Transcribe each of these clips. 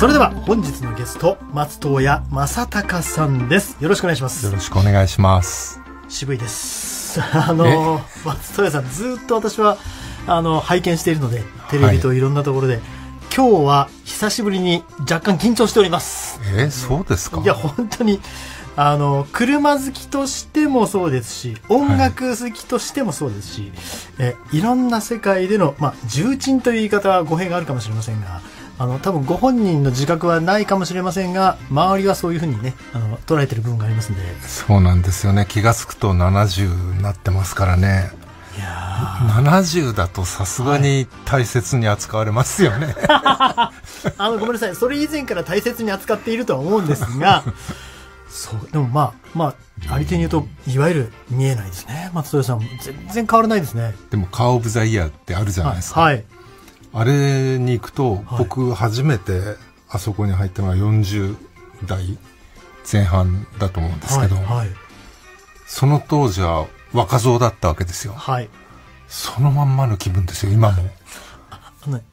それでは本日のゲスト松任谷正隆さんですよろしくお願いしますよろしくお願いします渋いです あの松任谷さんずっと私はあの拝見しているのでテレビといろんなところで、はい今日は久しぶりに若干緊張しておりますえそうですかいや本当にあの車好きとしてもそうですし音楽好きとしてもそうですし、はい、えいろんな世界での、まあ、重鎮という言い方は語弊があるかもしれませんがあの多分ご本人の自覚はないかもしれませんが周りはそういうふうにねあの捉えてる部分がありますんでそうなんですよね気が付くと70になってますからねいや70だとさすがに大切に扱われますよね、はい、あのごめんなさいそれ以前から大切に扱っているとは思うんですが そうでもまあまああり手に言うといわゆる見えないですね松任谷さん全然変わらないですねでもカー・オブ・ザ・イヤーってあるじゃないですか、はい、はいあれに行くと、はい、僕初めてあそこに入ったのは40代前半だと思うんですけど、はいはい、その当時は若造だったわけですよ。はい、そのまんまの気分ですよ、今も。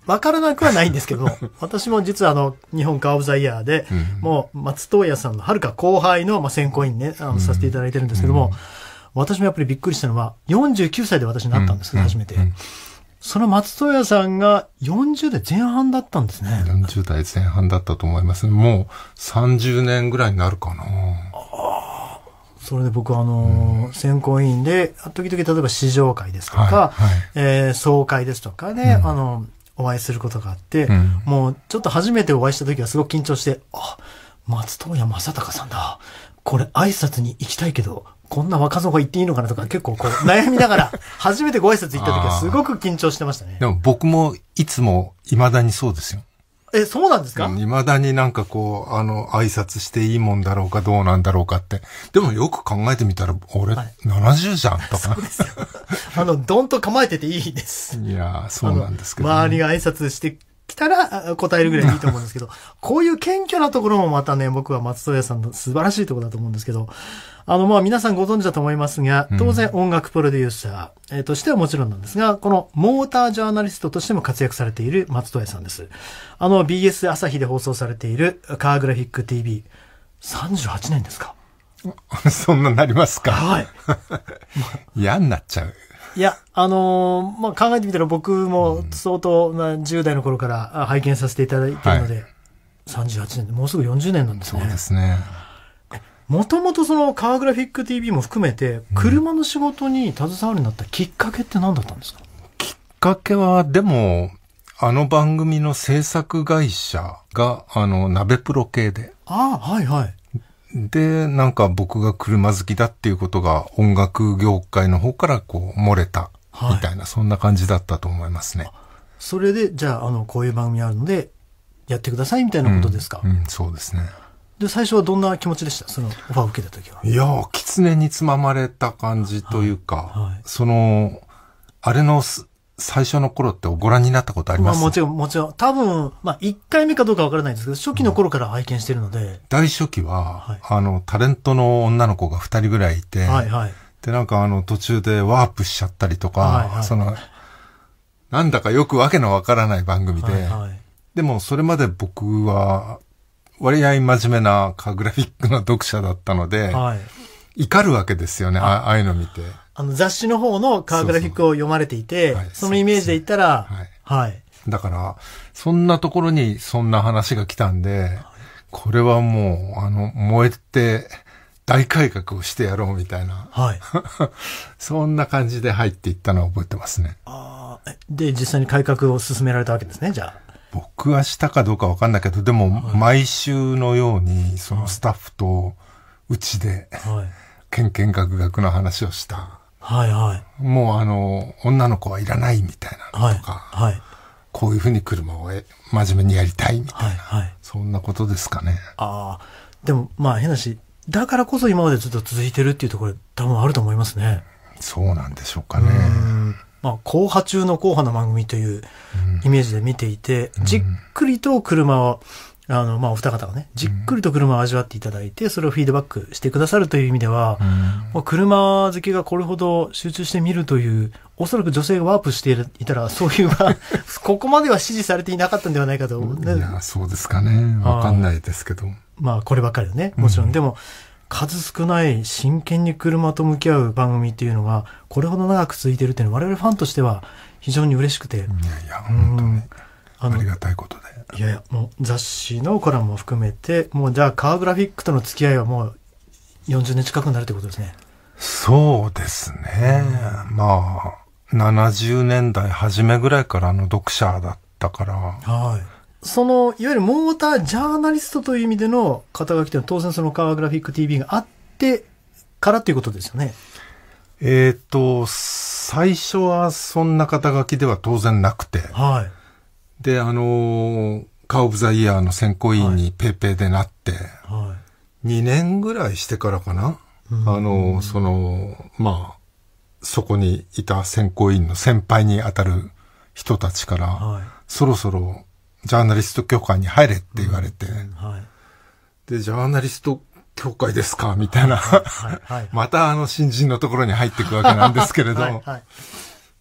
わからなくはないんですけど、私も実はあの、日本カーオブザイヤーで、もう松任谷さんのはるか後輩の、まあ、選考委員ね、あの、させていただいてるんですけども、私もやっぱりびっくりしたのは、49歳で私になったんです、初めて。その松任谷さんが40代前半だったんですね。40代前半だったと思います、もう30年ぐらいになるかな。あそれで僕はあの、選考委員で、時々例えば試乗会ですとか、え総会ですとかね、あの、お会いすることがあって、もうちょっと初めてお会いした時はすごく緊張して、あ、松任谷正隆さんだ。これ挨拶に行きたいけど、こんな若造が言っていいのかなとか結構こう悩みながら、初めてご挨拶行った時はすごく緊張してましたね。でも僕もいつも未だにそうですよ。え、そうなんですか未だになんかこう、あの、挨拶していいもんだろうかどうなんだろうかって。でもよく考えてみたら、俺、はい、70じゃんとか。そうですよ。あの、どんと構えてていいです。いやそうなんですけど、ね、周りが挨拶して来たら答えるぐらいいいと思うんですけど、こういう謙虚なところもまたね、僕は松任谷さんの素晴らしいところだと思うんですけど、あの、まあ皆さんご存知だと思いますが、当然音楽プロデューサー、えとしてはもちろんなんですが、このモータージャーナリストとしても活躍されている松任谷さんです。あの、BS 朝日で放送されているカーグラフィック TV、38年ですか そんななりますかはい。嫌になっちゃう。いや、あのー、まあ、考えてみたら僕も相当、まあ、10代の頃から拝見させていただいてるので、はい、38年、もうすぐ40年なんですね。そうですね。もともとそのカーグラフィック TV も含めて、車の仕事に携わるようになったきっかけって何だったんですか、うん、きっかけは、でも、あの番組の制作会社が、あの、鍋プロ系で。ああ、はいはい。で、なんか僕が車好きだっていうことが音楽業界の方からこう漏れたみたいな、はい、そんな感じだったと思いますね。それで、じゃあ、あの、こういう番組あるので、やってくださいみたいなことですか、うん、うん、そうですね。で、最初はどんな気持ちでしたそのオファーを受けた時は。いやー、狐につままれた感じというか、はいはい、その、あれの最初の頃ってご覧になったことありますまあもちろん、もちろん。多分、まあ1回目かどうかわからないんですけど、初期の頃から拝見してるので。うん、大初期は、はい、あの、タレントの女の子が2人ぐらいいて、はいはい。で、なんかあの、途中でワープしちゃったりとか、はいはい、その、なんだかよくわけのわからない番組で、はいはい、でもそれまで僕は、割合真面目なグラフィックの読者だったので、はい、怒るわけですよね、あああいうの見て。あの雑誌の方のカーグラフィックを読まれていて、そうそうそのイメージで言ったら、はい。はい、だから、そんなところにそんな話が来たんで、これはもう、あの、燃えて、大改革をしてやろうみたいな。はい。そんな感じで入っていったのを覚えてますね。ああ、で、実際に改革を進められたわけですね、じゃあ。僕はしたかどうかわかんないけど、でも、毎週のように、そのスタッフと、うちで、はい、けんけんがくがくの話をしたはいはい。もうあの、女の子はいらないみたいなとか、はい、こういうふうに車を真面目にやりたいみたいな、はい、はい、そんなことですかね。ああ、でもまあ変なし、だからこそ今までずっと続いてるっていうところ多分あると思いますね。そうなんでしょうかね。まあ、後派中の後派の番組というイメージで見ていて、じっくりと車をあの、まあ、お二方がね、じっくりと車を味わっていただいて、それをフィードバックしてくださるという意味では、うん、車好きがこれほど集中して見るという、おそらく女性がワープしていたら、そういう、ここまでは支持されていなかったんではないかと、ね。いや、そうですかね。わかんないですけど。まあ、こればっかりだね、もちろん。うん、でも、数少ない真剣に車と向き合う番組っていうのが、これほど長く続いてるっていうのは、我々ファンとしては非常に嬉しくて。いやいや、本当に。ありがたいことだ。いやいやもう雑誌のコラムも含めてもうじゃあカーグラフィックとの付き合いはもう40年近くなるってことですねそうですね、うん、まあ70年代初めぐらいからの読者だったからはいそのいわゆるモータージャーナリストという意味での肩書きというのは当然そのカーグラフィック TV があってからということですよねえっ、と最初はそんな肩書きでは当然なくてはいで、あのカー・オブ・ザ・イヤーの選考委員にペーペーでなって、はい、2年ぐらいしてからかな、あのその、まあ、そこにいた選考委員の先輩にあたる人たちから、はい、そろそろジャーナリスト協会に入れって言われて、はい、で、ジャーナリスト協会ですかみたいな、またあの新人のところに入っていくわけなんですけれど、はいはい、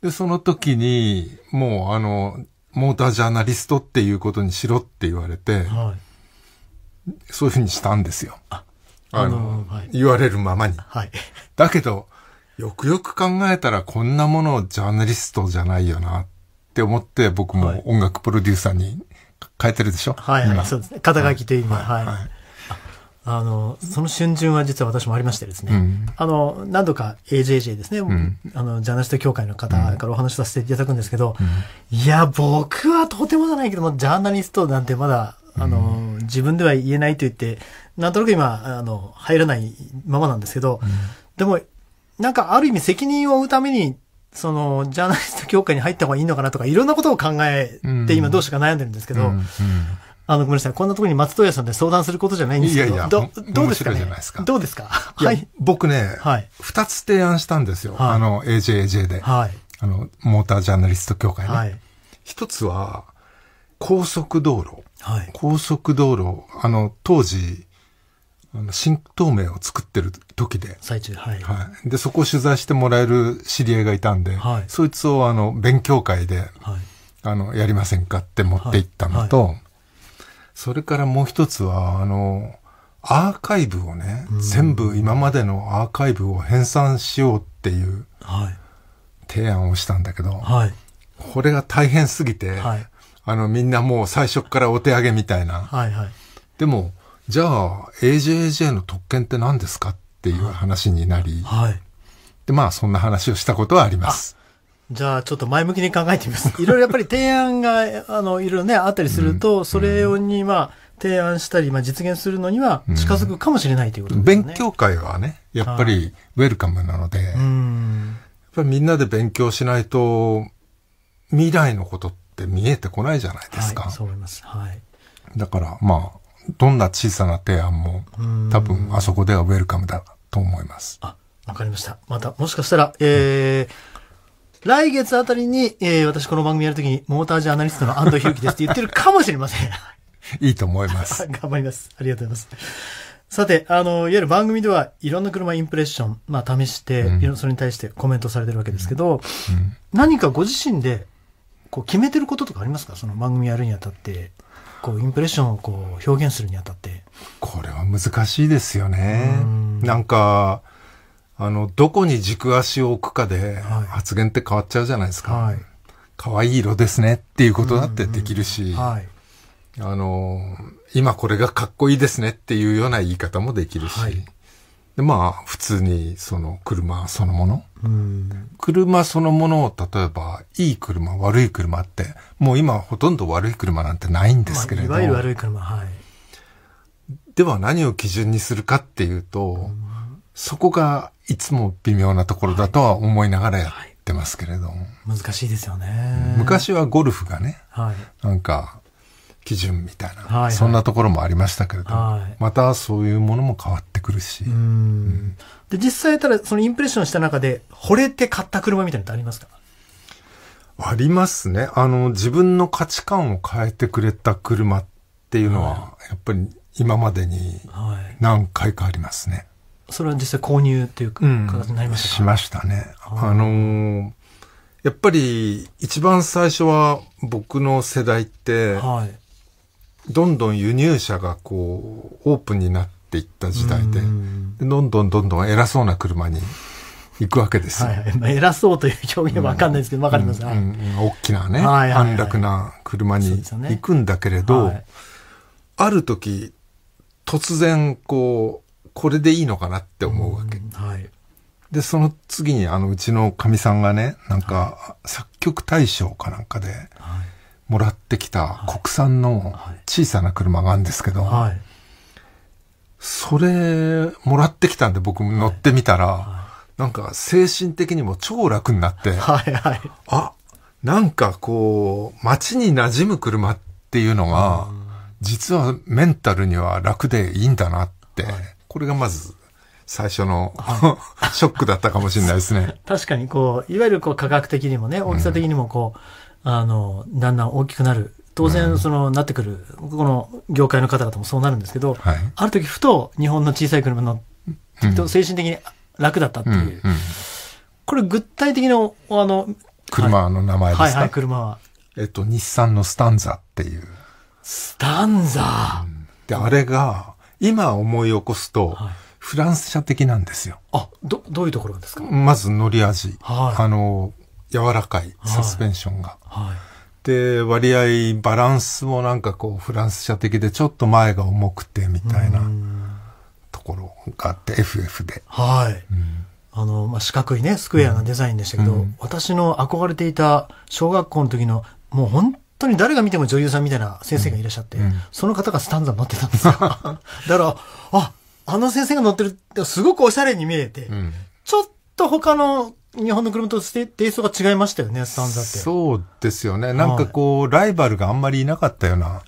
で、その時に、もうあの、モータージャーナリストっていうことにしろって言われて、はい、そういうふうにしたんですよ。あ、あの、はい、言われるままに。はい、だけど、よくよく考えたらこんなものジャーナリストじゃないよなって思って僕も音楽プロデューサーに変えてるでしょ、はい、はい、そうですね。肩書きという意はい、はいあの、その春巡は実は私もありましてですね、うん、あの、何度か AJJ ですね、うん、あの、ジャーナリスト協会の方からお話しさせていただくんですけど、うん、いや、僕はとてもじゃないけども、ジャーナリストなんてまだ、あの、自分では言えないと言って、なんとなく今、あの、入らないままなんですけど、でも、なんかある意味責任を負うために、その、ジャーナリスト協会に入った方がいいのかなとか、いろんなことを考えて、今どうしか悩んでるんですけど、あの、ごめんなさい。こんなところに松任谷さんで相談することじゃないんですけど。いやいや、どどうですか、ね、どうですかはい。僕ね、はい。二つ提案したんですよ。はい、あの、AJAJ で。はい。あの、モータージャーナリスト協会ね。はい。一つは、高速道路。はい。高速道路、あの、当時、あの新東名を作ってる時で。最中、はい。はい。で、そこを取材してもらえる知り合いがいたんで、はい。そいつを、あの、勉強会で、はい。あの、やりませんかって持って行ったのと、はいはいそれからもう一つは、あの、アーカイブをね、うん、全部今までのアーカイブを編纂しようっていう提案をしたんだけど、はい、これが大変すぎて、はい、あのみんなもう最初からお手上げみたいな。はいはい、でも、じゃあ AJAJ の特権って何ですかっていう話になり、はい、で、まあそんな話をしたことはあります。じゃあ、ちょっと前向きに考えてみます。いろいろやっぱり提案が、あの、いろいろね、あったりすると、うん、それをに、まあ、提案したり、まあ、実現するのには近づくかもしれないということですね、うん。勉強会はね、やっぱりウェルカムなので、はい、やっぱりみんなで勉強しないと、未来のことって見えてこないじゃないですか。はい、そう思います。はい。だから、まあ、どんな小さな提案も、多分あそこではウェルカムだと思います。あ、わかりました。また、もしかしたら、えー、うん来月あたりに、えー、私この番組やるときに、モータージャーナリストの安藤裕樹ですって言ってるかもしれません。いいと思います。頑張ります。ありがとうございます。さて、あの、いわゆる番組ではいろんな車インプレッション、まあ試して、うん、それに対してコメントされてるわけですけど、うん、何かご自身でこう決めてることとかありますかその番組やるにあたって、こうインプレッションをこう表現するにあたって。これは難しいですよね。んなんか、あの、どこに軸足を置くかで発言って変わっちゃうじゃないですか。はい。可愛い色ですねっていうことだってできるし、うんうん、はい。あの、今これがかっこいいですねっていうような言い方もできるし、はい、でまあ、普通にその車そのもの、うん、車そのものを例えば、いい車、悪い車って、もう今ほとんど悪い車なんてないんですけれど、まあ、いわゆる悪い車、はい。では何を基準にするかっていうと、うん、そこがいつも微妙なところだとは思いながらやってますけれども。はい、難しいですよね。昔はゴルフがね、はい、なんか、基準みたいな、はいはい、そんなところもありましたけれども、はい、またそういうものも変わってくるし。うん、で、実際ただ、そのインプレッションした中で、惚れて買った車みたいなのってありますかありますね。あの、自分の価値観を変えてくれた車っていうのは、やっぱり今までに何回かありますね。はいそれは実際購入っていう形になりましたか、うん、しましたね。あのー、やっぱり一番最初は僕の世代って、はい、どんどん輸入車がこう、オープンになっていった時代で、でどんどんどんどん偉そうな車に行くわけですよ。はいまあ、偉そうという表現はわかんないですけど、わ、うん、かります、うん、大きなね、安楽な車に行くんだけれど、ねはい、ある時、突然こう、これでいいのかなって思うわけ。はい、で、その次に、あの、うちのかみさんがね、なんか、作曲大賞かなんかで、もらってきた国産の小さな車があるんですけど、はい、それ、もらってきたんで僕も乗ってみたら、なんか精神的にも超楽になって、はいはい、あ、なんかこう、街に馴染む車っていうのが、実はメンタルには楽でいいんだなって、はいこれがまず最初の ショックだったかもしれないですね。確かにこう、いわゆるこう科学的にもね、大きさ的にもこう、うん、あの、だんだん大きくなる。当然、その、なってくる、この業界の方々もそうなるんですけど、はい、ある時ふと日本の小さい車の、精神的に楽だったっていう。うんうん、これ具体的な、あの、車の名前ですか、はい、はいはい車は。えっと、日産のスタンザっていう。スタンザ、うん、で、あれが、今思い起こすと、はい、フランス車的なんですよ。あ、ど、どういうところですかまず乗り味。はい、あの、柔らかい、サスペンションが。はい、で、割合、バランスもなんかこう、フランス車的で、ちょっと前が重くて、みたいなところがあって、FF で。はい。うんあの、まあ、四角いね、スクエアなデザインでしたけど、うんうん、私の憧れていた小学校の時の、もう本当に誰が見ても女優さんみたいな先生がいらっしゃって、うん、その方がスタンザ待ってたんですよ。だから、あ、あの先生が乗ってるってすごくおしゃれに見えて、うん、ちょっと他の日本の車としてテイストが違いましたよね、スタンザって。そうですよね。なんかこう、はい、ライバルがあんまりいなかったような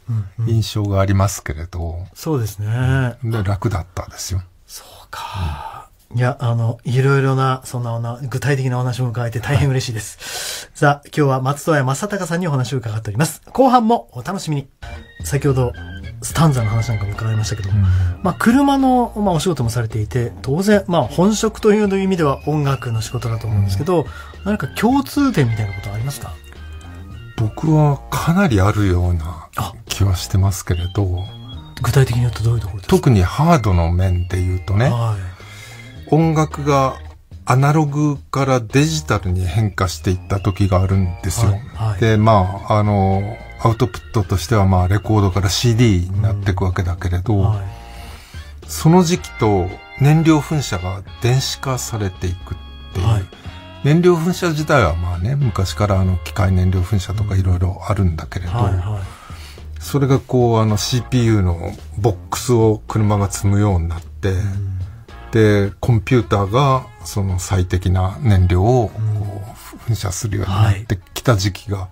印象がありますけれど。うんうん、そうですね。で楽だったですよ。そうか。うんいや、あの、いろいろな、そんな具体的なお話も伺えて大変嬉しいです。さあ、今日は松戸谷正隆さんにお話を伺っております。後半もお楽しみに。先ほど、スタンザの話なんかも伺いましたけど、うん、まあ、車の、まあ、お仕事もされていて、当然、まあ、本職という意味では音楽の仕事だと思うんですけど、うん、何か共通点みたいなことはありますか僕はかなりあるような気はしてますけれど、具体的に言うとどういうところですか特にハードの面で言うとね、はい音楽がアナログからデジタルに変化していった時があるんですよ。はいはい、で、まあ、あの、アウトプットとしては、まあ、レコードから CD になっていくわけだけれど、うんはい、その時期と燃料噴射が電子化されていくっていう。燃料噴射自体はまあね、昔からあの機械燃料噴射とかいろいろあるんだけれど、それがこうあの CPU のボックスを車が積むようになって、うんでコンピューターがその最適な燃料を噴射するようになってきた時期が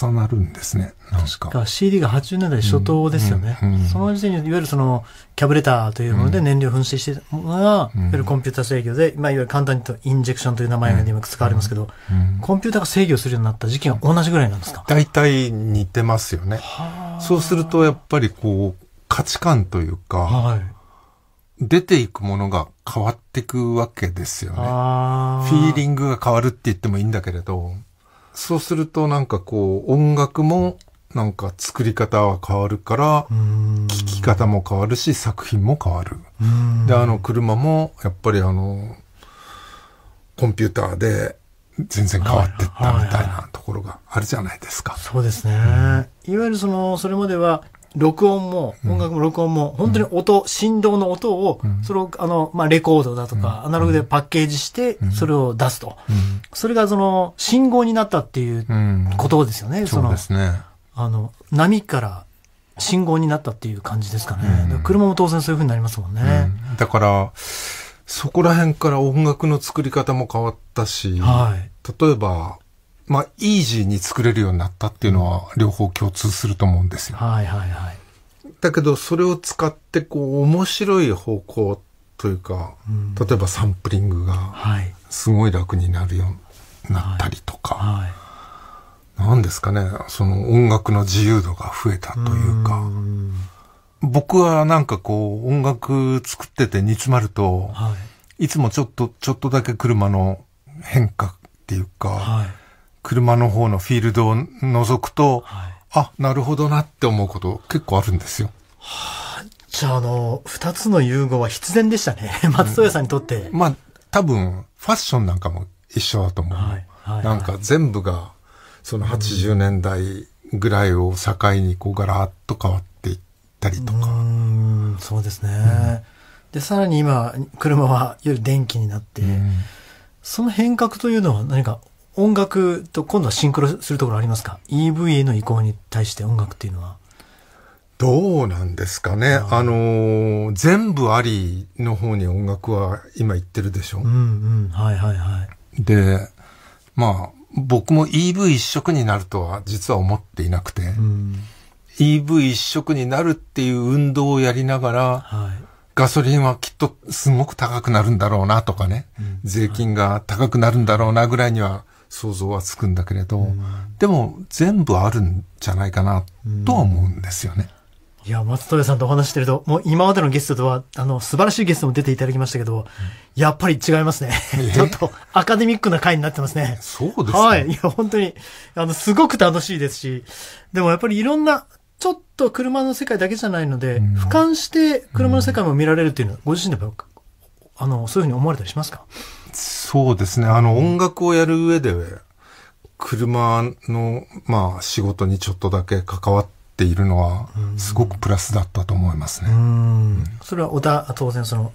重なるんですね、はい、なんか CD が80年代初頭ですよね、うんうん、その時点にいわゆるそのキャブレターというもので燃料噴射してたものが、うん、いわゆるコンピューター制御で、まあ、いわゆる簡単に言うとインジェクションという名前が今使われますけど、コンピューターが制御するようになった時期が同じぐらいなんですか大体似てますよねそうするとやっぱりこう価値観というか、はい、出ていくものが変わっていくわけですよね。フィーリングが変わるって言ってもいいんだけれど、そうするとなんかこう音楽もなんか作り方は変わるから、聴き方も変わるし作品も変わる。で、あの車もやっぱりあの、コンピューターで全然変わってったみたいなところがあるじゃないですか。はいはいはい、そうですね、うん、いわゆるその、それまでは録音も、音楽も録音も、本当に音、振動の音を、それを、あの、まあ、レコードだとか、アナログでパッケージして、それを出すと。それが、その、信号になったっていうことですよね、その、そうですね。あの、波から信号になったっていう感じですかね。車も当然そういうふうになりますもんね。だから、そこら辺から音楽の作り方も変わったし、はい、例えば、まあ、イージーに作れるようになったっていうのは、両方共通すると思うんですよ。はいはいはい。だけど、それを使って、こう、面白い方向というか、例えばサンプリングが、すごい楽になるようになったりとか、何ですかね、その音楽の自由度が増えたというか、僕はなんかこう音楽作ってて煮詰まると、い、いつもちょっと、ちょっとだけ車の変化っていうか、はい、車の方のフィールドを覗くと、はい、あ、なるほどなって思うこと結構あるんですよ。はあ、じゃあ、あの、二つの融合は必然でしたね。松任谷さんにとって。うん、まあ、多分、ファッションなんかも一緒だと思う。はいはい、なんか全部が、その80年代ぐらいを境に、こう、ガラッと変わっていったりとか。うん、そうですね。うんで、さらに今、車は夜電気になって、うん、その変革というのは何か音楽と今度はシンクロするところありますか ?EV への移行に対して音楽っていうのは。どうなんですかね。あ、あの全部ありの方に音楽は今言ってるでしょ。うんうん。はいはいはい。で、まあ、僕も EV 一色になるとは実は思っていなくて、うん、EV 一色になるっていう運動をやりながら、はい、ガソリンはきっとすごく高くなるんだろうなとかね、うん、税金が高くなるんだろうなぐらいには想像はつくんだけれど、うん、でも全部あるんじゃないかなとは思うんですよね。いや、松戸屋さんとお話してると、もう今までのゲストとは、あの、素晴らしいゲストも出ていただきましたけど、うん、やっぱり違いますね。ちょっとアカデミックな回になってますね。そうですかはい。いや、本当に、あの、すごく楽しいですし、でもやっぱりいろんな、ちょっと車の世界だけじゃないので、うん、俯瞰して車の世界も見られるっていうのは、ご自身でも、あの、そういうふうに思われたりしますか、そうですね。あの、音楽をやる上で、車の、まあ、仕事にちょっとだけ関わっているのは、すごくプラスだったと思いますね。うん、それはおた、当然その、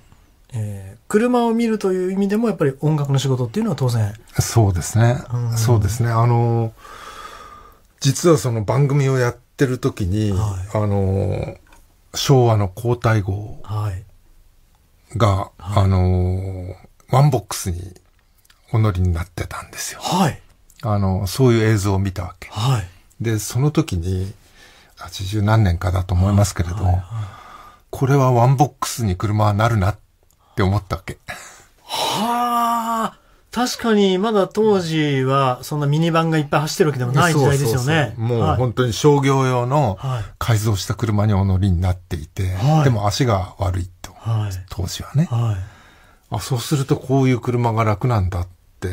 えー、車を見るという意味でも、やっぱり音楽の仕事っていうのは当然。そうですね。そうですね。あの、実はその番組をやってる時に、はい、あの、昭和の皇太后が、はい、あの、ワンボックスにお乗りになってたんですよ。はい。あの、そういう映像を見たわけ。はい。で、その時に、80何年かだと思いますけれど、これはワンボックスに車はなるなって思ったわけ。はあ。確かに、まだ当時は、そんなミニバンがいっぱい走ってるわけでもない時代ですよね。そうもう本当に商業用の改造した車にお乗りになっていて、はい、でも足が悪いと、はい、当時はね。はいあ、そうするとこういう車が楽なんだって。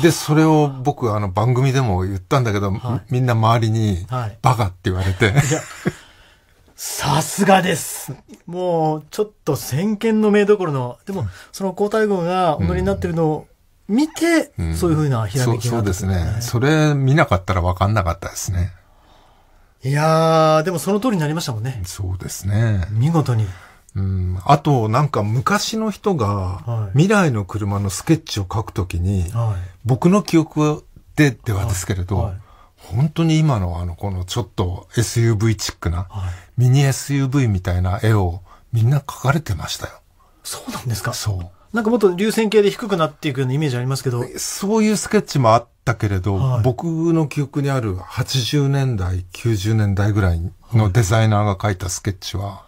で、それを僕、あの、番組でも言ったんだけど、はい、みんな周りに、バカって言われて、はい。さすがです。もう、ちょっと先見の目どころの、でも、その皇太后がお乗りになってるのを見て、うん、そういうふうなひらめきが、ねうん、そうですね。それ見なかったら分かんなかったですね。いやー、でもその通りになりましたもんね。そうですね。見事に。うん、あと、なんか昔の人が未来の車のスケッチを書くときに、はい、僕の記憶でではですけれど、はいはい、本当に今のあの、このちょっと SUV チックな、ミニ SUV みたいな絵をみんな描かれてましたよ。そうなんですかそう。なんかもっと流線形で低くなっていくようなイメージありますけど。そういうスケッチもあったけれど、はい、僕の記憶にある80年代、90年代ぐらいのデザイナーが描いたスケッチは、は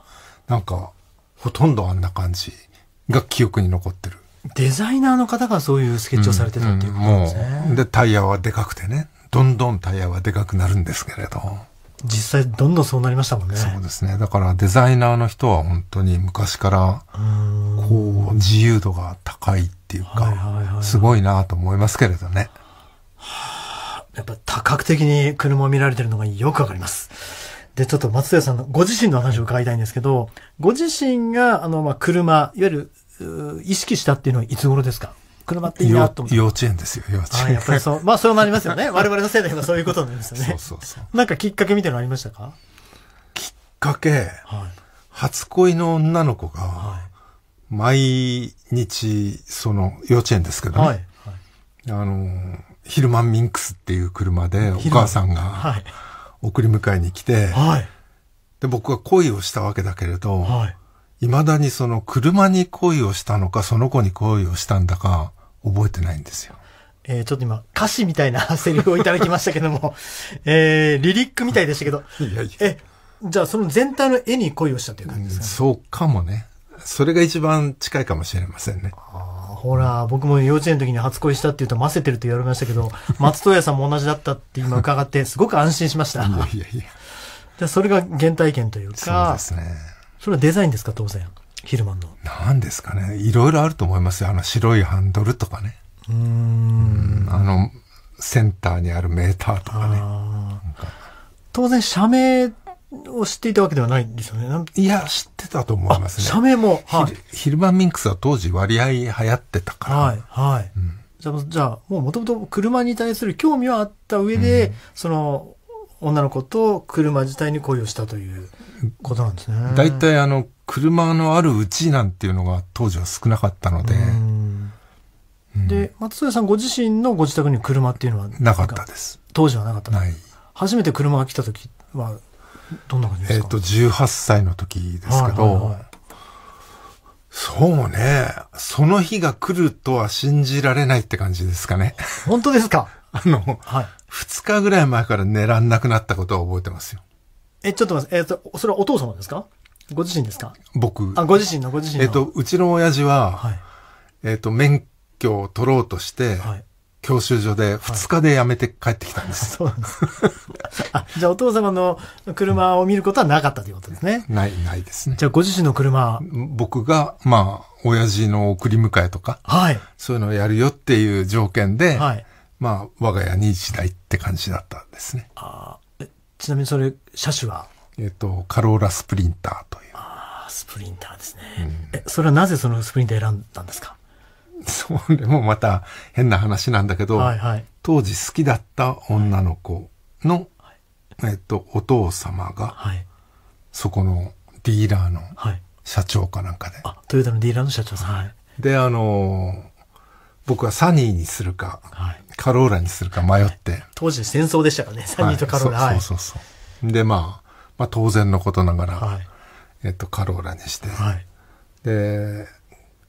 い、なんかほとんどあんな感じが記憶に残ってる。デザイナーの方がそういうスケッチをされてたっていうことですね。うんうん、で、タイヤはでかくてね、どんどんタイヤはでかくなるんですけれど。実際どんどんそうなりましたもんね。そうですね。だからデザイナーの人は本当に昔から、こう、自由度が高いっていうか、すごいなと思いますけれどね。やっぱ多角的に車を見られてるのがよくわかります。で、ちょっと松田さんのご自身の話を伺いたいんですけど、ご自身が、あの、まあ、車、いわゆる、意識したっていうのはいつ頃ですか車っていいなと思って幼稚園ですよ、幼稚園。あやっぱりそう。まあ、そうなりますよね。我々の世代はそういうことなんですよね。そうそうそう。なんかきっかけみたいなのありましたかきっかけ、はい、初恋の女の子が、毎日、その、幼稚園ですけどね。はい。はい、あの、ヒルマンミンクスっていう車で、お母さんが、はい送り迎えに来て、はい、で僕は恋をしたわけだけれど、はいまだにその車に恋をしたのかその子に恋をしたんだか覚えてないんですよ。えー、ちょっと今、歌詞みたいな セリフをいただきましたけども、えー、リリックみたいでしたけど、いやいやえ、じゃあその全体の絵に恋をしたという感じですか、ね、そうかもね。それが一番近いかもしれませんね。あほら、僕も幼稚園の時に初恋したって言うと、ませてると言われましたけど、松任谷さんも同じだったって今伺って、すごく安心しました。いやいやいや。でそれが原体験というか、そうですね。それはデザインですか、当然。ヒルマンの。なんですかね。いろいろあると思いますよ。あの白いハンドルとかね。うん。あの、センターにあるメーターとかね。当然、社名を知っていたわけではないんですよね。いや、知ってたと思いますね。社名も。はい、ヒルマンミンクスは当時割合流行ってたから。はい、はい。うん、じゃあ、じゃあもうもともと車に対する興味はあった上で、うん、その、女の子と車自体に恋をしたということなんですね。大体あの、車のあるうちなんていうのが当時は少なかったので。で、松任さんご自身のご自宅に車っていうのはなかったです。当時はなかった。ない。初めて車が来た時はどんな感じですかえっ、ー、と、18歳の時ですけど、はいはいはい、そうね、その日が来るとは信じられないって感じですかね。本当ですか あの、はい、2日ぐらい前から寝らんなくなったことは覚えてますよ。え、ちょっと待って、えっ、ー、と、それはお父様ですかご自身ですか僕。あ、ご自身の、ご自身の。えっ、ー、と、うちの親父は、はい、えっ、と、免許を取ろうとして、はい教習所で2日で辞めて帰ってきたんです。はい、そうですじゃあお父様の車を見ることはなかったということですね。ない、ないですね。じゃあご自身の車僕が、まあ、親父の送り迎えとか、はい、そういうのをやるよっていう条件で、はい、まあ、我が家に一台って感じだったんですね。ああ。ちなみにそれ、車種はえっと、カローラスプリンターという。ああ、スプリンターですね、うん、え、それはなぜそのスプリンター選んだんですか それもまた変な話なんだけど、はいはい、当時好きだった女の子の、はい、えっと、お父様が、はい、そこのディーラーの社長かなんかで。あ、トヨタのディーラーの社長さん。はい、で、あのー、僕はサニーにするか、カローラにするか迷って。当時戦争でしたからね、サニーとカローラ。そうそうそうで、まあ、まあ当然のことながら、えっと、カローラにして、で、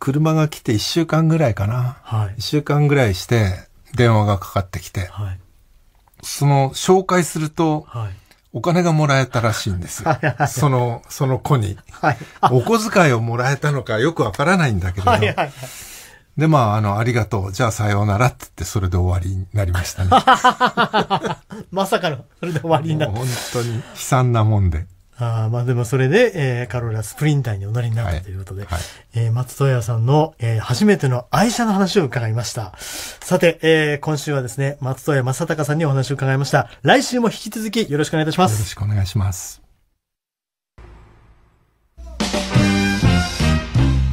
車が来て1週間ぐらいかな。はい、1週間ぐらいして、電話がかかってきて、はい、その、紹介すると、お金がもらえたらしいんですよ。はいはい、その、その子に。はい、お小遣いをもらえたのかよくわからないんだけれど。はいはいはいで、まあ、あの、ありがとう。じゃあ、さようならって言って、それで終わりになりましたね。まさかの、それで終わりになった。本当に悲惨なもんで。あまあでもそれで、えー、カローラスプリンターにおなりになったということで、はいはい、えー、松戸屋さんの、えー、初めての愛車の話を伺いました。さて、えー、今週はですね、松戸屋正隆さんにお話を伺いました。来週も引き続きよろしくお願いいたします。よろしくお願いします。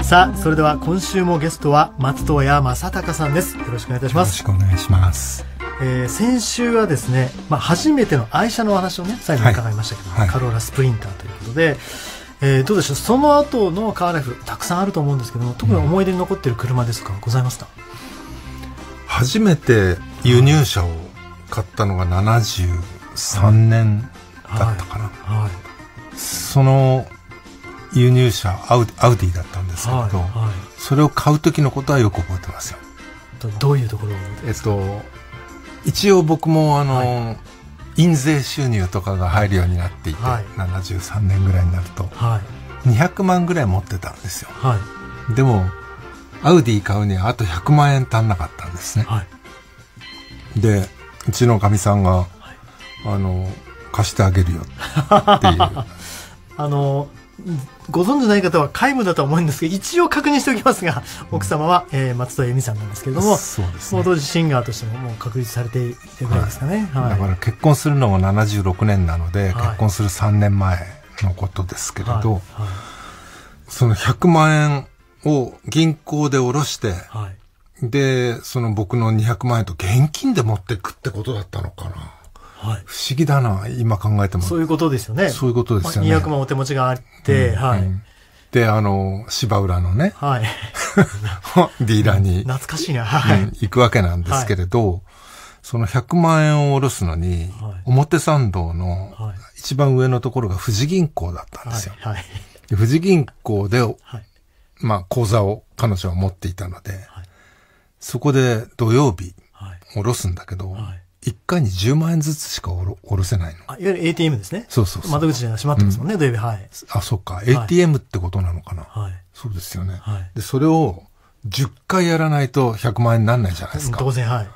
さあ、それでは今週もゲストは松戸谷正隆さんです。よろしくお願いいたします。よろしくお願いします。えー、先週はですね、まあ、初めての愛車のお話をね最後に伺いましたけど、はい、カローラスプリンターということで、はい、えー、どうでしょうその後のカーライフたくさんあると思うんですけども特に思い出に残ってる車ですか、うん、ございますか初めて輸入車を買ったのが73年だったかな、はい、その輸入車アウアウディだったんですけれど、それを買う時のことはよく覚えてますよどういうところえっと一応僕もあの、はい、印税収入とかが入るようになっていて、はい、73年ぐらいになると、はい、200万ぐらい持ってたんですよ、はい、でもアウディ買うにはあと100万円足んなかったんですね、はい、でうちのかみさんが、あの貸してあげるよっていう あのご存知ない方は皆無だと思うんですけど、一応確認しておきますが、奥様は、うん、えー、松戸恵美さんなんですけれども、そうですね、もう当時シンガーとしてももう確立されていてぐらいですかね、はい、はい、だから結婚するのも76年なので、はい、結婚する3年前のことですけれど、はいはい、その100万円を銀行で下ろして、で、その僕の200万円と現金で持っていくってことだったのかな。はい、不思議だな、今考えても。そういうことですよね。そういうことですよね。200万お手持ちがあって、うん、はい、で、あの、芝浦のね、はい、デ ィーラーに、懐かしいな、はい、行くわけなんですけれど、はい、その100万円を下ろすのに、はい、表参道の一番上のところが富士銀行だったんですよ。はい、富士銀行で、まあ、口座を彼女は持っていたので、そこで土曜日、下ろすんだけど、はい1回に10万円ずつしかおろおろせないの。あ、いわゆる ATM ですね。そうそうそう。窓口じゃ閉まってますもんね、うん、土曜日。はい。あ、そっか。ATM ってことなのかな。はい。そうですよね。はい。で、それを10回やらないと100万円にならないじゃないですか。当然、はい。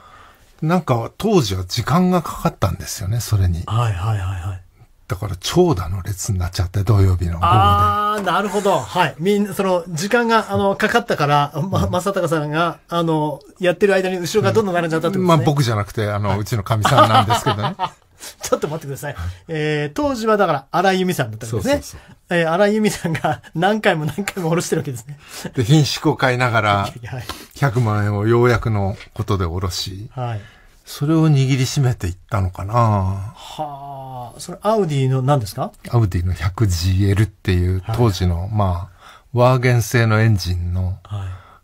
なんか、当時は時間がかかったんですよね、それに。はいはいはいはい。だから長蛇の列になっちゃって土曜日の午後でああなるほどはいみんその時間があのかかったから、ま、正隆さんがあのやってる間に後ろがどんどん並んじゃったってことですね、うん、まあ僕じゃなくてあの、はい、うちのかみさんなんですけどね ちょっと待ってください。えー、当時はだから、荒井由美さんだったんですね。そうそうそうえー、荒井由美さんが 何回も何回も下ろしてるわけですね。で、品種を買いながら、100 万円をようやくのことで下ろし、はい、それを握りしめていったのかなはあ。それ、アウディの何ですかアウディの 100GL っていう当時の、はい、まあ、ワーゲン製のエンジンの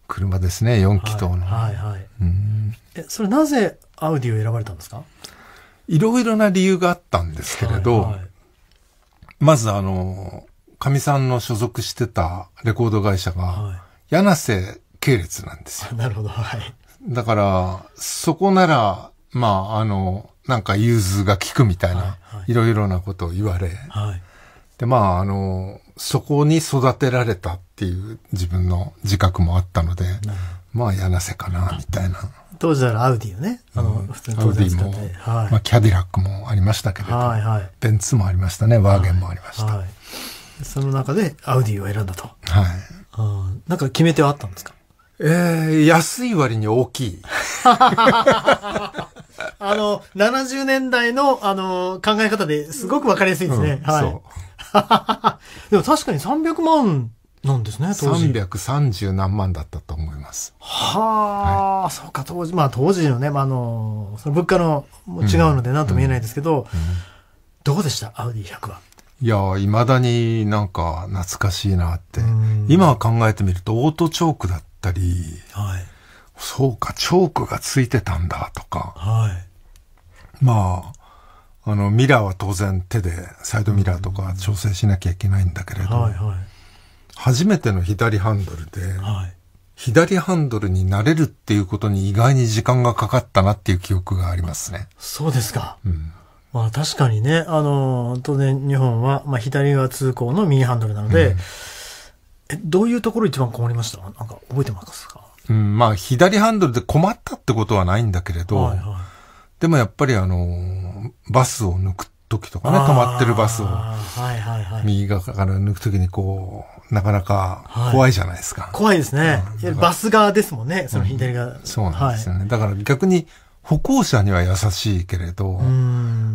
車ですね、はい、4気筒の。はい、はい、はい、うんえ、それなぜアウディを選ばれたんですかいろいろな理由があったんですけれど、はいはい、まずあの、かみさんの所属してたレコード会社が、はい、柳瀬系列なんですよ。なるほど、はい。だから、そこならまあ、あの、なんか融通が効くみたいな、いろいろなことを言われ、はい、で、まあ、あの、そこに育てられたっていう自分の自覚もあったので、まあ、柳瀬かな、みたいな。当時ならアウディよね。あの、うん、普通にアウディも、はい、まあ、キャディラックもありましたけれど、はいはい、ベンツもありましたね、ワーゲンもありました。はい、はい、その中でアウディを選んだと。はい。あなんか決め手はあったんですかえー、安い割に大きい。あの、70年代の、あの、考え方ですごくわかりやすいですね。うん、はい。でも確かに300万なんですね、当時。330何万だったと思います。はあ、はい、そうか、当時、まあ当時のね、まあ、あの、その物価の違うので何とも言えないですけど、うんうん、どうでしたアウディ100は。いや、いまだになんか懐かしいなって。今考えてみるとオートチョークだった。ったり、はい、そうか、チョークがついてたんだとか、はい、まあ、あの、ミラーは当然手でサイドミラーとか調整しなきゃいけないんだけれど、はいはい、初めての左ハンドルで、はい、左ハンドルになれるっていうことに意外に時間がかかったなっていう記憶がありますね。そうですか。うんまあ確かにね、あの、当然日本は、まあ、左側通行の右ハンドルなので、うんどういうところ一番困りましたなんか覚えてますかうん、まあ、左ハンドルで困ったってことはないんだけれど、はいはい、でもやっぱりあの、バスを抜く時とかね、止まってるバスを、はいはいはい、右側から抜く時にこう、なかなか怖いじゃないですか。はい、怖いですね、うん、バス側ですもんね、その左側。うん、そうなんですよね、はい。だから逆に歩行者には優しいけれど、う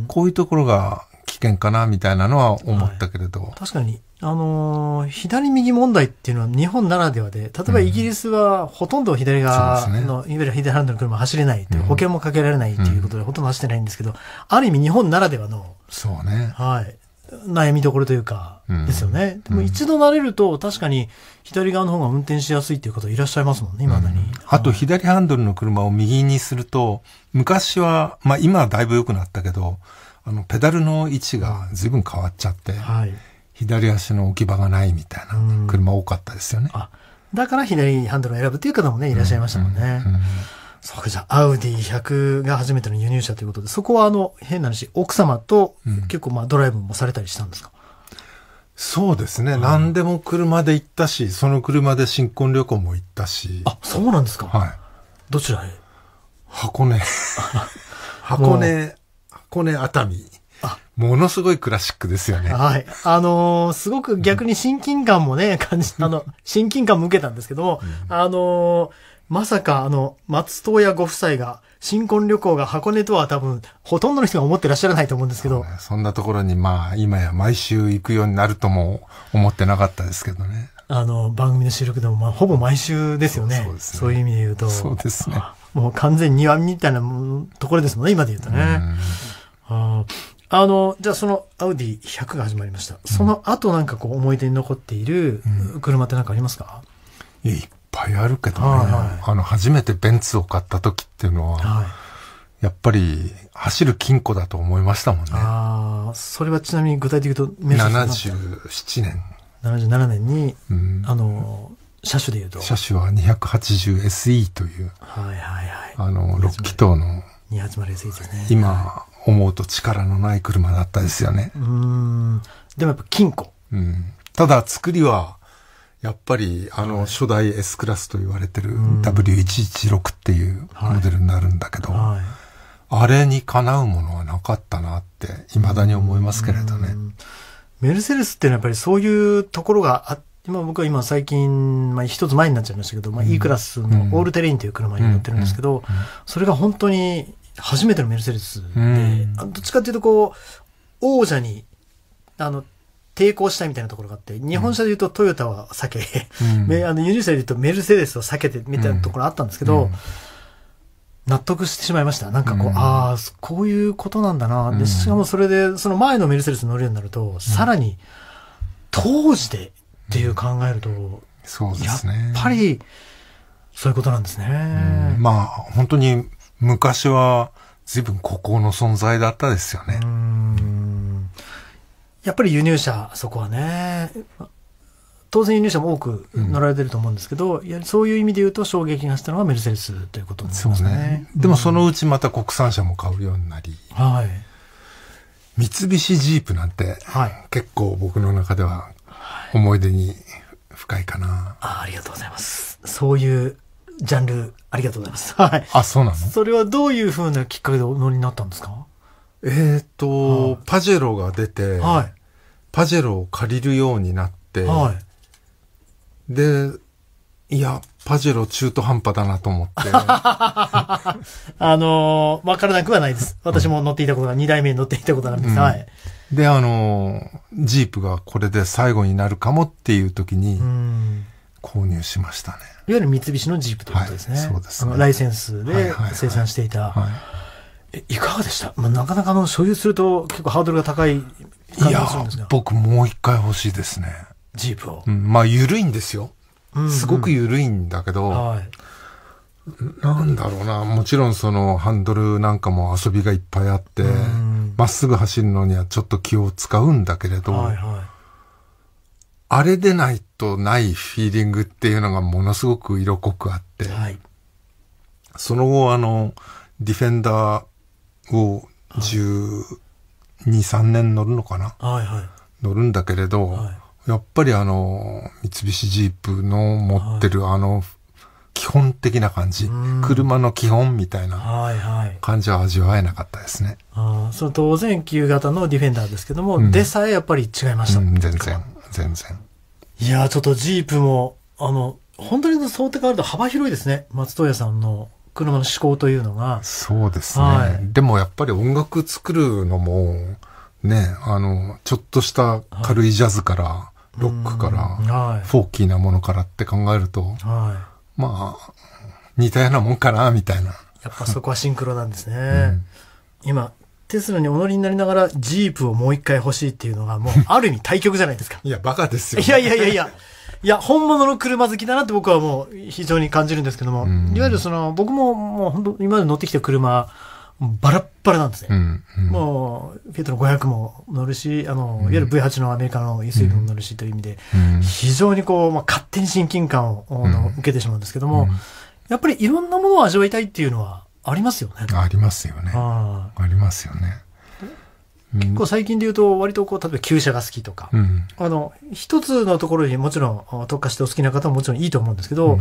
こういうところが危険かなみたいなのは思ったけれど。はい、確かにあのー、左右問題っていうのは日本ならではで、例えばイギリスはほとんど左側の、うんね、いわゆる左ハンドの車走れないという、保険もかけられないということで、ほとんど走ってないんですけど、ある意味日本ならではの、そうね。はい。悩みどころというか、ですよね。うん、でも一度慣れると、確かに左側の方が運転しやすいっていう方いらっしゃいますもんね、未だに。うん、あと、左ハンドルの車を右にすると、昔は、まあ今はだいぶ良くなったけど、あの、ペダルの位置が随分変わっちゃって、はい、左足の置き場がないみたいな車多かったですよね。あだから左ハンドルを選ぶっていう方もね、いらっしゃいましたもんね。うんうんうん、そうか、じゃあ、アウディ100が初めての輸入車ということで、そこはあの、変な話、奥様と結構まあドライブもされたりしたんですか、そうですね、何でも車で行ったし、その車で新婚旅行も行ったし。あ、そうなんですかはい。どちらへ箱根。箱根、箱根熱海。ものすごいクラシックですよね。はい。あのー、すごく逆に親近感もね、感じ、あの、親近感も受けたんですけども、うん、あのー、まさか、あの、松任谷ご夫妻が、新婚旅行が箱根とは多分、ほとんどの人が思ってらっしゃらないと思うんですけど。そんなところに、まあ、今や毎週行くようになるとも思ってなかったですけどね。あの、番組の収録でも、まあ、ほぼ毎週ですよね。そうですね。そういう意味で言うと。そうですね。もう完全に庭みたいなところですもんね、今で言うとね。ああの、じゃあそのアウディ100が始まりました。その後なんかこう思い出に残っている車って何かありますか、うん、いっぱいあるけどね、はい。あの、初めてベンツを買った時っていうのは、はい、やっぱり走る金庫だと思いましたもんね。ああ、それはちなみに具体的に言うと、77年。77年に、うん、あの、車種で言うと。車種は 280SE という、はいはいはい。あの、6気筒の。280SE ですね。今、思うと力のない車だったですよね。でもやっぱ金庫。うん。ただ作りは、やっぱりあの初代 S クラスと言われてる W116 っていうモデルになるんだけど、あれにかなうものはなかったなっていまだに思いますけれどね。メルセデスってのはやっぱりそういうところがあって、今僕は今最近、まあ一つ前になっちゃいましたけど、まあ E クラスのオールテレインという車に乗ってるんですけど、それが本当に初めてのメルセデスで、うん、どっちかっていうとこう、王者に、あの、抵抗したいみたいなところがあって、日本車で言うとトヨタは避け、うん、あの輸入車で言うとメルセデスを避けてみたいなところあったんですけど、うん、納得してしまいました。なんかこう、うん、ああ、こういうことなんだな。で、しかもそれで、その前のメルセデス乗るようになると、さらに、当時でっていう考えると、そうですね。やっぱり、そういうことなんですね。まあ、本当に昔は随分孤高の存在だったですよね。やっぱり輸入車、そこはね、当然輸入車も多く乗られてると思うんですけど、うん、そういう意味で言うと衝撃がしたのはメルセデスということになりますね。ねでもそのうちまた国産車も買うようになり、はい、三菱ジープなんて、はい、結構僕の中では思い出に深いかな。はい、あありがとうございます。そういうジャンル、ありがとうございます。はい。あ、そうなのそれはどういうふうなきっかけでお乗りになったんですかえっ、ー、と、はい、パジェロが出て、はい、パジェロを借りるようになって、はい、で、いや、パジェロ中途半端だなと思って。あのー、わからなくはないです。私も乗っていたことが、二、代目に乗っていたことなんです。うん、はい。で、あのー、ジープがこれで最後になるかもっていう時に、購入しましたね。いわゆる三菱のジープということですね。はい、そうですね。ライセンスで生産していた。はいはいはい、いかがでした、まあ、なかなかの所有すると結構ハードルが高い感じがするんですが。いや、僕もう一回欲しいですね。ジープを。うん、まあ、緩いんですよ。うんすごく緩いんだけど、はい、なんだろうな、もちろんそのハンドルなんかも遊びがいっぱいあって、ま、うん、っすぐ走るのにはちょっと気を使うんだけれど、はいはいあれでないとないフィーリングっていうのがものすごく色濃くあって、はい、その後、あの、ディフェンダーを12、は3年乗るのかな、はいはい、乗るんだけれど、はい、やっぱりあの、三菱ジープの持ってるあの、基本的な感じ、車の基本みたいな感じは味わえなかったですね。はいはい、あその当然、旧型のディフェンダーですけども、うん、でさえやっぱり違いました、うん、全然。全然。いやちょっとジープも、あの、本当に想定があると幅広いですね。松任谷さんの車の思考というのが。そうですね。はい、でもやっぱり音楽作るのも、ね、あの、ちょっとした軽いジャズから、はい、ロックから、はい、フォーキーなものからって考えると、はい、まあ、似たようなもんかな、みたいな。やっぱそこはシンクロなんですね。うん、今、テスラにお乗りになりながらジープをもう一回欲しいっていうのがもう ある意味対局じゃないですか。いや、バカですよ、ね、いやいやいやいや。いや、本物の車好きだなって僕はもう非常に感じるんですけども、いわゆるその、僕ももう本当今まで乗ってきた車、バラッバラなんですね。うんうん、もう、フットの500も乗るし、あの、いわゆる V8 のアメリカの SUV も乗るしという意味で、非常にこう、まあ、勝手に親近感を、受けてしまうんですけども、やっぱりいろんなものを味わいたいっていうのはありますよね。ありますよね。ありますよね。結構最近で言うと、割とこう、例えば旧車が好きとか、うん、あの、一つのところにもちろん特化してお好きな方ももちろんいいと思うんですけど、うん、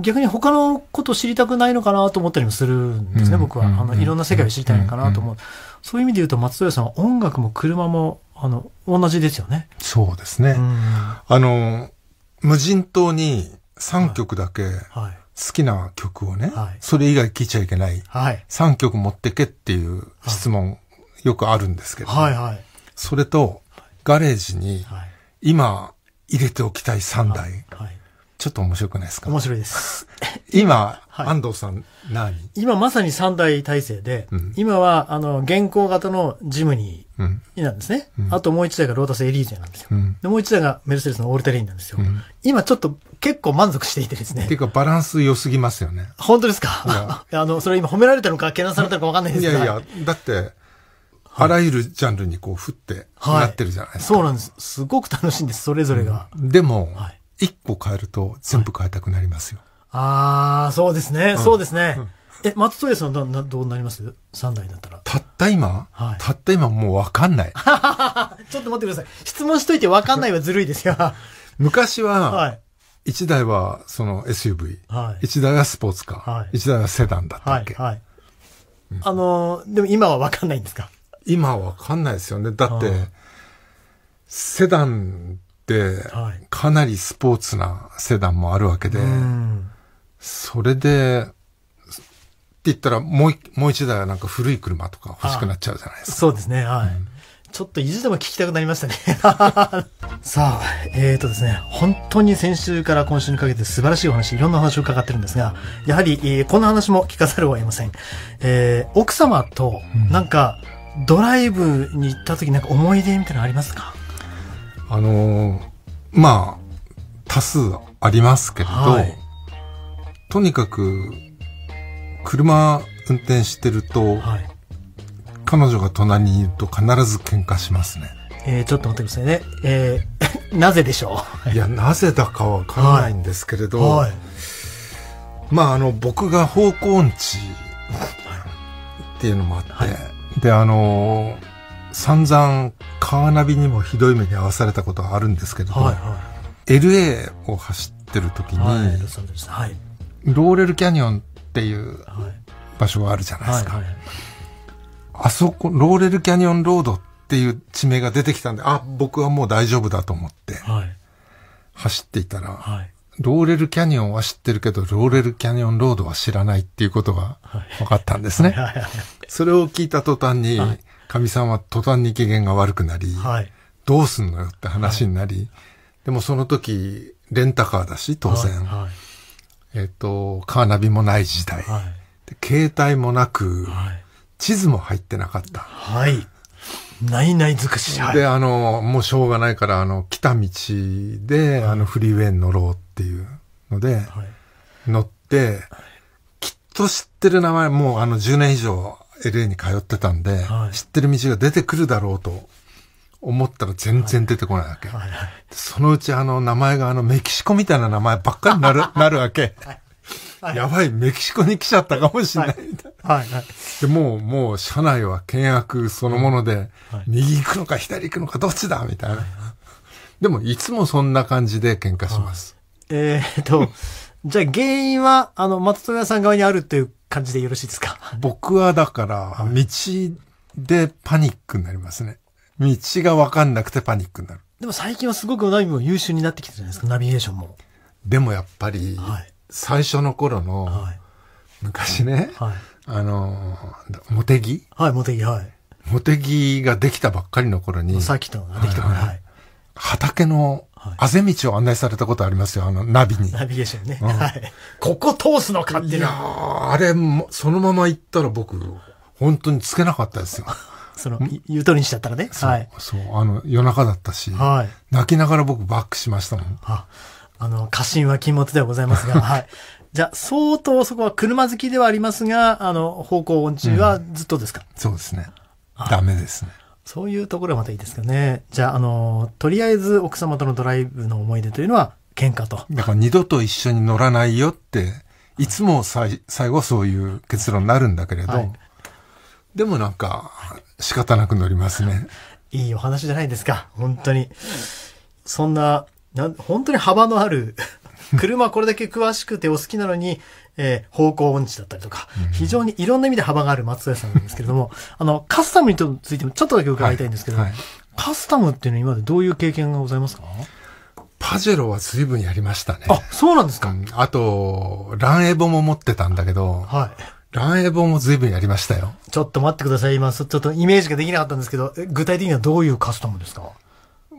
逆に他のこと知りたくないのかなと思ったりもするんですね、うん、僕は。あの、いろんな世界を知りたいのかなと思う。そういう意味で言うと、松戸屋さんは音楽も車も、あの、同じですよね。そうですね。あの、無人島に3曲だけ、はい、はい好きな曲をね、はい、それ以外聴いちゃいけない、はい、3曲持ってけっていう質問、よくあるんですけど、はいはい、それと、ガレージに、今入れておきたい3台、ちょっと面白くないですか、面白いです。今、安藤さん何今まさに3台体制で、うん、今は、あの、現行型のジムニー、なんですね。あともう一台がロータスエリージェなんですよ。で、もう一台がメルセデスのオルテレインなんですよ。今ちょっと結構満足していてですね。っていうかバランス良すぎますよね。本当ですか あの、それ今褒められたのか、けなされたのかわかんないですけど。いやいや、だって、あらゆるジャンルにこう、振って、なってるじゃないですか、はい、そうなんです。すごく楽しいんです、それぞれが。うん、でも、一、はい、個変えると全部変えたくなりますよ。はい、ああ、そうですね、そうですね。うんえ、松戸屋さんな、な、どうなります ?3 代だったら。たった今、はい、たった今もうわかんない。ちょっと待ってください。質問しといてわかんないはずるいですよ。昔は、はい、1台はその SUV、はい、1台はスポーツカー、はい、1台はセダンだったっけ、はい、はい、うん、あのー、でも今はわかんないんですか今はわかんないですよね。だって、セダンって、かなりスポーツなセダンもあるわけで、それで、言ったらもう、もう一台なんか古い車とか欲しくなっちゃうじゃないですか。そうですね、はい。うん、ちょっと意地でも聞きたくなりましたね。さあ、えっ、ー、とですね、本当に先週から今週にかけて素晴らしいお話、いろんなお話を伺ってるんですが、やはり、えー、この話も聞かざるを得ません。えー、奥様と、なんか、ドライブに行った時なんか思い出みたいなのありますか、うん、あのー、まあ、多数ありますけれど、はい、とにかく、車運転してると、はい、彼女が隣にいると必ず喧嘩しますね。えー、ちょっと待ってくださいね。えー、なぜでしょういや、なぜだかわからないんですけれど、はいはい、まあ、あの、僕が方向音痴っていうのもあって、はい、で、あのー、散々、カーナビにもひどい目に遭わされたことがあるんですけれど、はいはい、LA を走ってる時に、ローレルキャニオンっていう場所があるじゃないですか。あそこ、ローレルキャニオンロードっていう地名が出てきたんで、あ、僕はもう大丈夫だと思って、走っていたら、ローレルキャニオンは知ってるけど、ローレルキャニオンロードは知らないっていうことが分かったんですね。それを聞いた途端に、かみさんは途端に機嫌が悪くなり、どうすんのよって話になり、でもその時、レンタカーだし、当然。はいえっと、カーナビもない時代、はい、携帯もなく、はい、地図も入ってなかった。はい。ないない尽くし。で、あの、もうしょうがないから、あの、来た道で、あの、フリーウェイに乗ろうっていうので、乗って、きっと知ってる名前、もうあの、10年以上 LA に通ってたんで、知ってる道が出てくるだろうと思ったら全然出てこないわけ。はいはい、そのうちあの名前があのメキシコみたいな名前ばっかりなる、なるわけ。はい、やばい、メキシコに来ちゃったかもしれないはい、はい、はい。で、もう、もう、車内は倹約そのもので、うんはい、右行くのか左行くのかどっちだみたいな。はいはい、でも、いつもそんな感じで喧嘩します。えー、っと、じゃあ原因は、あの、松戸屋さん側にあるという感じでよろしいですか僕はだから、道でパニックになりますね。道がわかんなくてパニックになる。でも最近はすごくナビも優秀になってきてるじゃないですか、ナビゲーションも。でもやっぱり、最初の頃の、昔ね、はい、あの、モテギはい、モテギ、はい。モテギができたばっかりの頃に、さっきとできたから、はい、畑のあぜ道を案内されたことありますよ、あの、ナビに。ナビゲーションね。うん、はい。ここ通すのかっていう。いやあれ、そのまま行ったら僕、本当につけなかったですよ。その、言う通りにしちゃったらね。はい。そう、あの、夜中だったし、はい、泣きながら僕バックしましたもん。あ、あの、過信は禁物ではございますが、はい。じゃあ、相当そこは車好きではありますが、あの、方向音痴はずっとですか、うん、そうですね。ダメですね。そういうところはまたいいですかね。じゃあ、あの、とりあえず奥様とのドライブの思い出というのは喧嘩と。だから二度と一緒に乗らないよって、いつも最最後そういう結論になるんだけれど、はい、でもなんか、仕方なく乗りますね。いいお話じゃないですか、本当に。そんな、なん本当に幅のある 車これだけ詳しくてお好きなのに、えー、方向音痴だったりとか、非常にいろんな意味で幅がある松田さんなんですけれども、あの、カスタムについてもちょっとだけ伺いたいんですけど、はいはい、カスタムっていうのは今までどういう経験がございますかパジェロは随分やりましたね。あ、そうなんですか、うん、あと、ランエボも持ってたんだけど、はい。ランエボも随分やりましたよ。ちょっと待ってください。今、ちょっとイメージができなかったんですけど、具体的にはどういうカスタムですか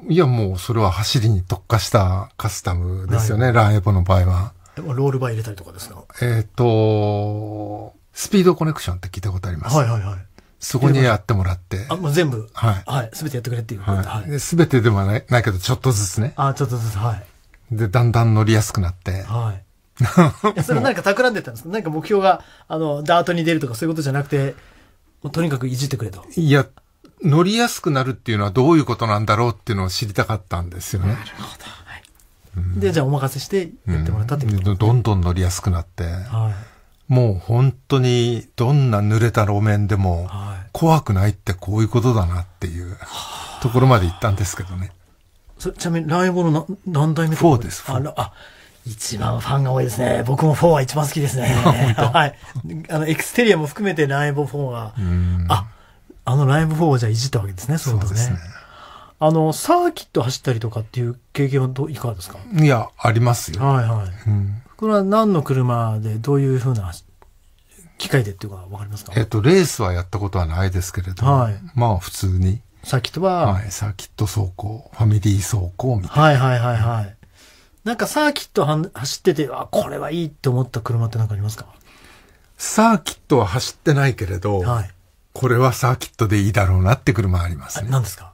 いや、もうそれは走りに特化したカスタムですよね、ランエボの場合は。ロールバー入れたりとかですかえっ、と、スピードコネクションって聞いたことあります。はいはいはい。そこにやってもらって。あ、もう全部。はい。はい。すべてやってくれっていう。はい。すべてではないないけど、ちょっとずつね。あ、ちょっとずつ、はい。で、だんだん乗りやすくなって。はい。それなんか企んでたんですかなんか目標が、あの、ダートに出るとかそういうことじゃなくて、とにかくいじってくれと。いや、乗りやすくなるっていうのはどういうことなんだろうっていうのを知りたかったんですよね。なるほど。はい。うん、で、じゃあお任せしてやってもらったってこと、ねうん、どんどん乗りやすくなって。はい。もう本当にどんな濡れた路面でも、怖くないってこういうことだなっていうところまで行ったんですけどね。そちなみに、ライボの何代目 ?4 です。4あ、あ一番ファンが多いですね。僕も4は一番好きですね。はい。あの、エクステリアも含めてライブ4は、あ、あのライブ4をじゃいじったわけですね、そうねそうですね。あの、サーキット走ったりとかっていう経験はどいかがですかいや、ありますよ。はいはい。うん、これは何の車でどういうふうな機械でっていうかわかりますかえっと、レースはやったことはないですけれどはい、まあ普通に。サーキットは、はい、サーキット走行、ファミリー走行みたいな。はいはいはいはい。なんかサーキット走ってて、あ、これはいいって思った車って何かありますかサーキットは走ってないけれど、はい、これはサーキットでいいだろうなって車ありますね。何ですか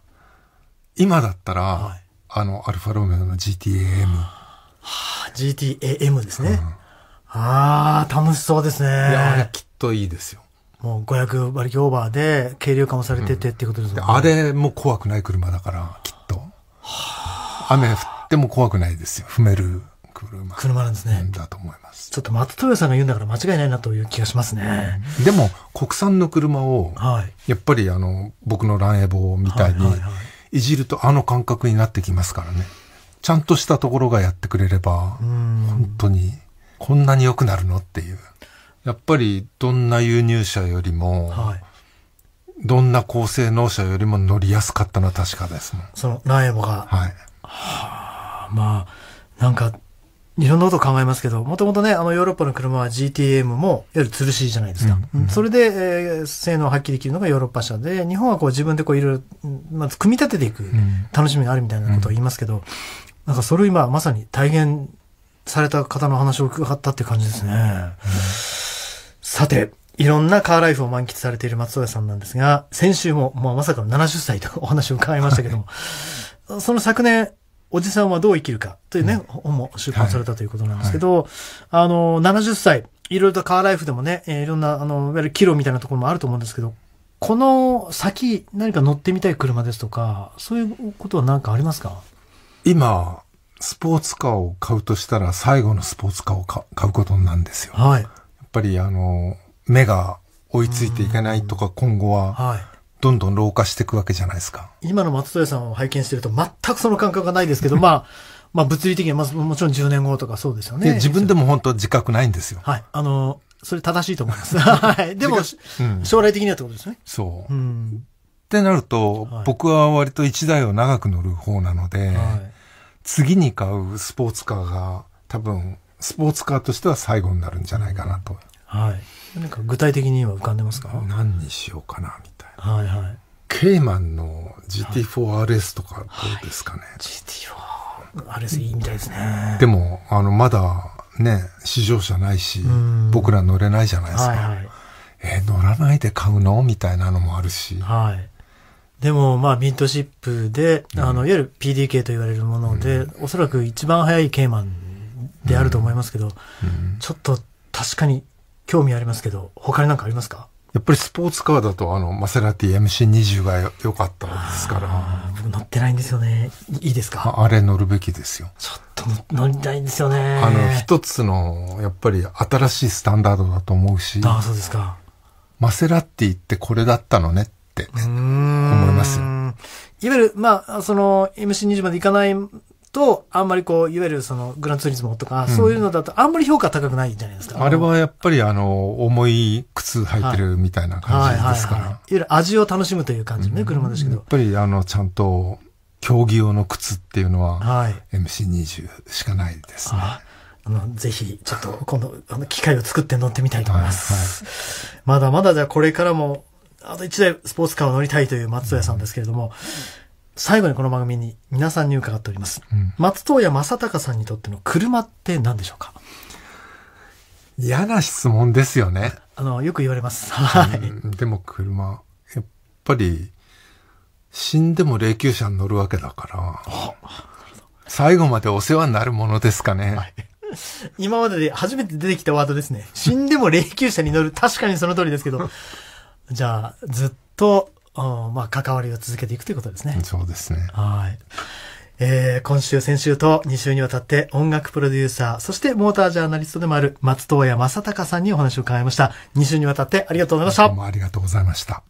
今だったら、はい、あの、アルファロメオの GTAM。はあ、GTAM ですね。うん、ああ、楽しそうですね。いや、きっといいですよ。もう500馬力オーバーで軽量化もされててってことですね。うん、あれも怖くない車だから、きっと。はあ、雨降ってても怖くないですよ。踏める車。車なんですね。だと思います。ちょっと松豊さんが言うんだから間違いないなという気がしますね。でも、国産の車を、はい、やっぱりあの、僕の乱英棒みたいに、いじるとあの感覚になってきますからね。ちゃんとしたところがやってくれれば、本当に、こんなに良くなるのっていう。やっぱり、どんな輸入車よりも、はいどんな高性能車よりも乗りやすかったのは確かですもん。その、ナエボが。はい。はあまあ、なんか、いろんなことを考えますけど、もともとね、あのヨーロッパの車は GTM も、いわゆる吊るしじゃないですか。うんうん、それで、えー、性能を発揮できるのがヨーロッパ車で、日本はこう自分でこういろいろ、まず組み立てていく楽しみがあるみたいなことを言いますけど、うん、なんかそれを今まさに体現された方の話を伺ったって感じですね。うん、さて、いろんなカーライフを満喫されている松尾さんなんですが、先週も、まあ、まさかの70歳とお話を伺いましたけども、その昨年、おじさんはどう生きるかというね、うん、本も出版されたということなんですけど、はいはい、あの、70歳、いろいろとカーライフでもね、えー、いろんな、あの、いわゆるキロみたいなところもあると思うんですけど、この先、何か乗ってみたい車ですとか、そういうことは何かありますか今、スポーツカーを買うとしたら、最後のスポーツカーを買うことなんですよ。はい。やっぱり、あの、目が追いついていけないとか、今後は、はい。どんどん老化していくわけじゃないですか。今の松戸さんを拝見してると全くその感覚がないですけど、まあ、まあ物理的にはまもちろん10年後とかそうですよね。自分でも本当自覚ないんですよ。はい。あの、それ正しいと思います。はい。でも、うん、将来的にはってことですね。そう。うん、ってなると、はい、僕は割と1台を長く乗る方なので、はい、次に買うスポーツカーが多分、スポーツカーとしては最後になるんじゃないかなと。はい。何か具体的には浮かんでますか何にしようかな、みたいな。はいはい、ケイマンの GT4RS とかどうですかね、はい、GT4RS いいみたいですねでもあのまだね試乗車ないし僕ら乗れないじゃないですか、はいはい、え乗らないで買うのみたいなのもあるし、はい、でも、まあ、ミントシップで、あの、いわゆる PDK と言われるもので、うん、おそらく一番早いケイマンであると思いますけど、うんうん、ちょっと確かに興味ありますけど、他に何かありますかやっぱりスポーツカーだとあのマセラティ MC20 が良かったですから僕乗ってないんですよねいいですかあれ乗るべきですよちょっと乗りたいんですよねあの一つのやっぱり新しいスタンダードだと思うしああそうですかマセラティってこれだったのねって思いますよいわゆる、まあ、その MC20 まで行かないと、あんまりこう、いわゆるその、グランツーリズムとか、そういうのだと、あんまり評価高くないじゃないですか。あれはやっぱり、あの、重い靴履いてるみたいな感じですから。いいわゆる味を楽しむという感じのね、車ですけど。やっぱり、あの、ちゃんと、競技用の靴っていうのは、はい、MC20 しかないですね。あの、ぜひ、ちょっと、今度、あの、機械を作って乗ってみたいと思います。はいはい、まだまだ、じゃあ、これからも、あと一台スポーツカーを乗りたいという松戸屋さんですけれども、うん最後にこの番組に皆さんに伺っております。うん、松任谷正隆さんにとっての車って何でしょうか嫌な質問ですよね。あの、よく言われます。はい。でも車、やっぱり、死んでも霊柩車に乗るわけだから、最後までお世話になるものですかね。はい今までで初めて出てきたワードですね。死んでも霊柩車に乗る。確かにその通りですけど。じゃあ、ずっとまあ、関わりを続けていくということですね。そうですね。はい。えー、今週、先週と2週にわたって音楽プロデューサー、そしてモータージャーナリストでもある松任谷正隆さんにお話を伺いました。2週にわたってありがとうございました。どうもありがとうございました。